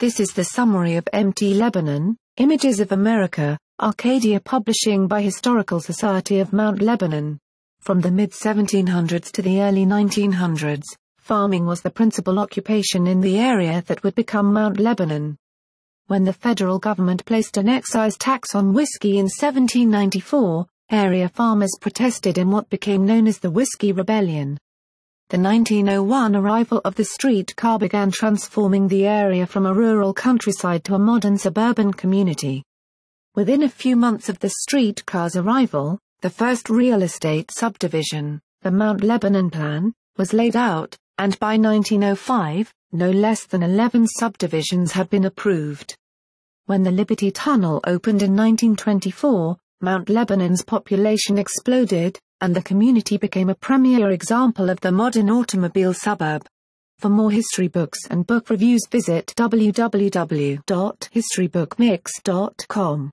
This is the summary of MT Lebanon, Images of America, Arcadia Publishing by Historical Society of Mount Lebanon. From the mid-1700s to the early 1900s, farming was the principal occupation in the area that would become Mount Lebanon. When the federal government placed an excise tax on whiskey in 1794, area farmers protested in what became known as the Whiskey Rebellion. The 1901 arrival of the streetcar began transforming the area from a rural countryside to a modern suburban community. Within a few months of the streetcar's arrival, the first real estate subdivision, the Mount Lebanon Plan, was laid out, and by 1905, no less than 11 subdivisions had been approved. When the Liberty Tunnel opened in 1924, Mount Lebanon's population exploded, and the community became a premier example of the modern automobile suburb. For more history books and book reviews visit www.historybookmix.com.